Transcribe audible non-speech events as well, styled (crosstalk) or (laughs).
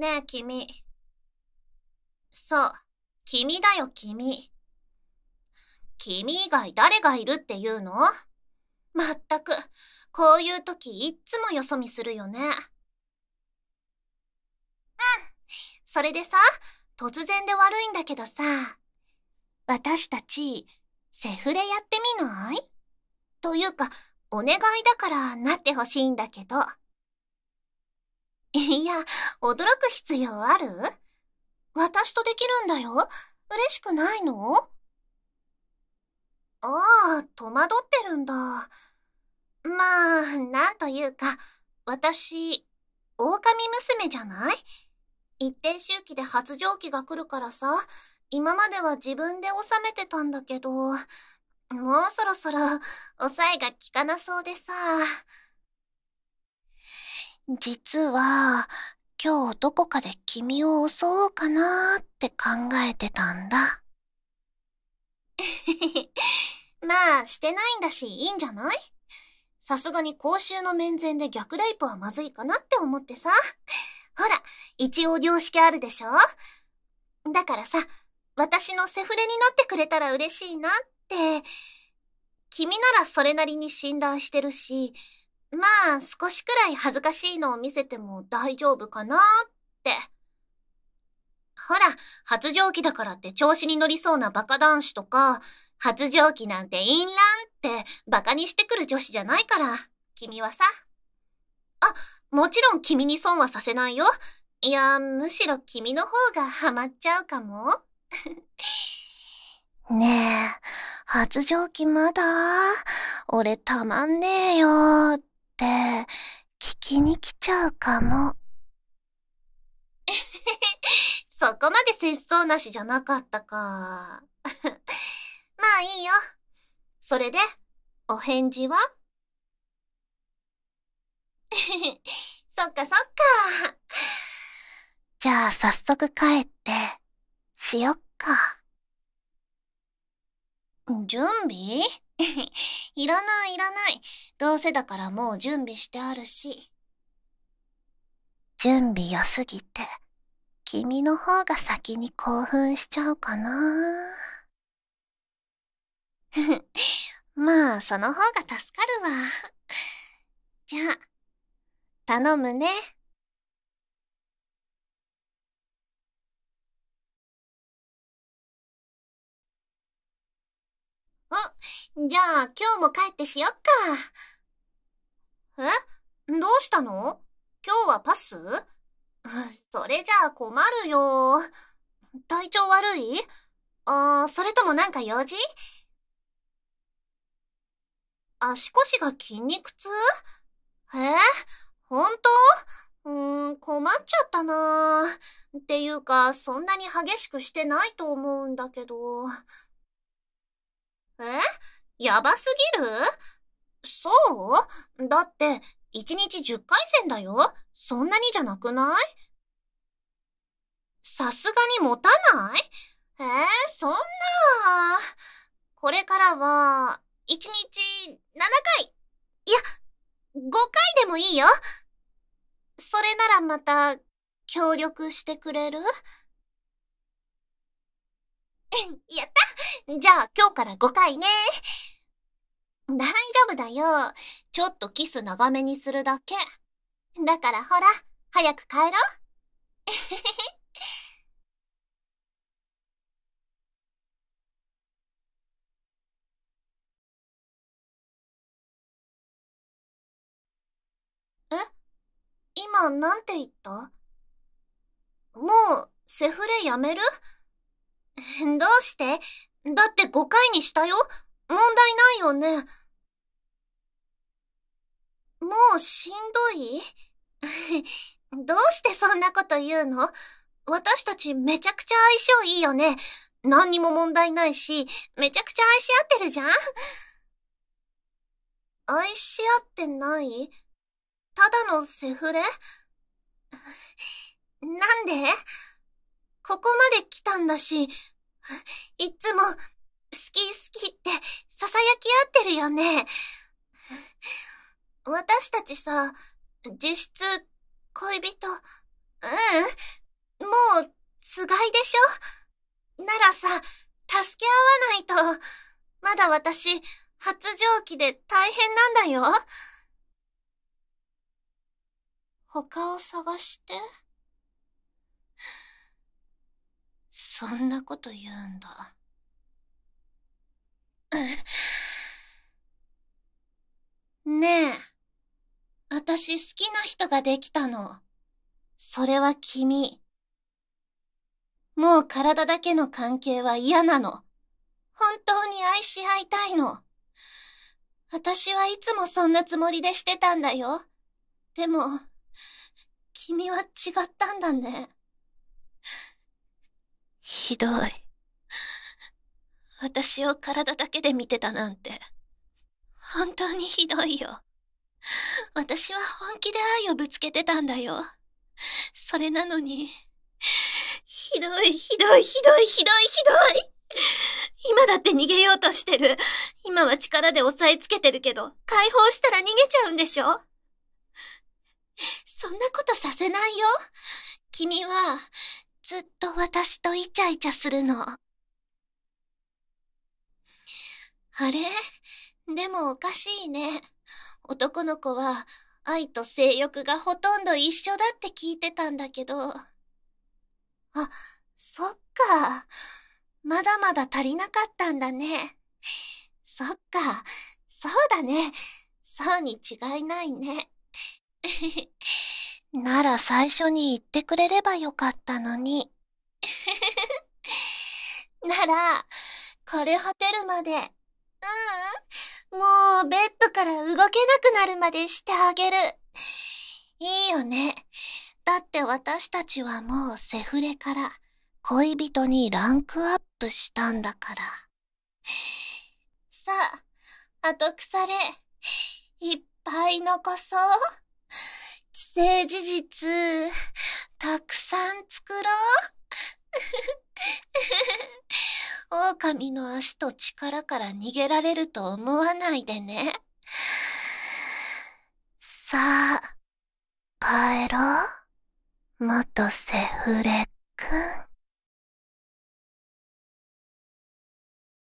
ねえ、君。そう、君だよ、君。君以外誰がいるっていうのまったく、こういう時いっつもよそ見するよね。うん。それでさ、突然で悪いんだけどさ、私たち、セフレやってみないというか、お願いだからなってほしいんだけど。いや、驚く必要ある私とできるんだよ。嬉しくないのああ、戸惑ってるんだ。まあ、なんというか、私、狼娘じゃない一定周期で発情期が来るからさ、今までは自分で収めてたんだけど、もうそろそろ抑えが効かなそうでさ。実は今日どこかで君を襲おうかなーって考えてたんだ (laughs) まあしてないんだしいいんじゃないさすがに公衆の面前で逆レイプはまずいかなって思ってさほら一応良識あるでしょだからさ私のセフレになってくれたら嬉しいなって君ならそれなりに信頼してるしまあ少しくらい恥ずかしいのを見せても大丈夫かなーって。ほら、発情期だからって調子に乗りそうなバカ男子とか、発情期なんて淫乱ってバカにしてくる女子じゃないから、君はさ。あ、もちろん君に損はさせないよ。いや、むしろ君の方がハマっちゃうかも。(laughs) ねえ、発情期まだ俺たまんねえよ。って聞きに来ちゃうかも。(laughs) そこまで節操なしじゃなかったか。(laughs) まあいいよ。それで、お返事は (laughs) そっかそっか。じゃあ早速帰って、しよっか。準備 (laughs) いらないいらないどうせだからもう準備してあるし準備良すぎて君の方が先に興奮しちゃうかな (laughs) まあその方が助かるわ (laughs) じゃあ頼むねじゃあ今日も帰ってしよっか。えどうしたの今日はパス (laughs) それじゃあ困るよ。体調悪いあー、それともなんか用事足腰が筋肉痛えー、本当うーん、困っちゃったなー。っていうか、そんなに激しくしてないと思うんだけど。えやばすぎるそうだって、1日10回戦だよそんなにじゃなくないさすがに持たないえー、そんな。これからは、1日7回。いや、5回でもいいよ。それならまた、協力してくれる (coughs) やったじゃあ今日から5回ね。大丈夫だよ。ちょっとキス長めにするだけ。だからほら、早く帰ろう。(laughs) え今なんて言ったもう、セフレやめる (laughs) どうしてだって5回にしたよ問題ないよね。もうしんどい (laughs) どうしてそんなこと言うの私たちめちゃくちゃ相性いいよね。何にも問題ないし、めちゃくちゃ愛し合ってるじゃん愛し合ってないただのセフレ (laughs) なんでここまで来たんだし、(laughs) いっつも、好き好きって囁き合ってるよね。(laughs) 私たちさ、実質、恋人、うん、もう、つがいでしょならさ、助け合わないと、まだ私、発情期で大変なんだよ。他を探して。そんなこと言うんだ (laughs) ねえ私好きな人ができたのそれは君もう体だけの関係は嫌なの本当に愛し合いたいの私はいつもそんなつもりでしてたんだよでも君は違ったんだねひどい。私を体だけで見てたなんて。本当にひどいよ。私は本気で愛をぶつけてたんだよ。それなのに。ひどい、ひどい、ひどい、ひどい、ひどい。今だって逃げようとしてる。今は力で押さえつけてるけど、解放したら逃げちゃうんでしょそんなことさせないよ。君は、ずっと私とイチャイチャするの。あれでもおかしいね。男の子は愛と性欲がほとんど一緒だって聞いてたんだけど。あ、そっか。まだまだ足りなかったんだね。そっか。そうだね。そうに違いないね。なら最初に言ってくれればよかったのに。(laughs) なら、枯れ果てるまで。うん、もうベッドから動けなくなるまでしてあげる。いいよね。だって私たちはもうセフレから恋人にランクアップしたんだから。さあ、後腐れ、いっぱい残そう。生事実たくさん作ろう (laughs) 狼の足と力から逃げられると思わないでねさあ帰ろう元セフレくん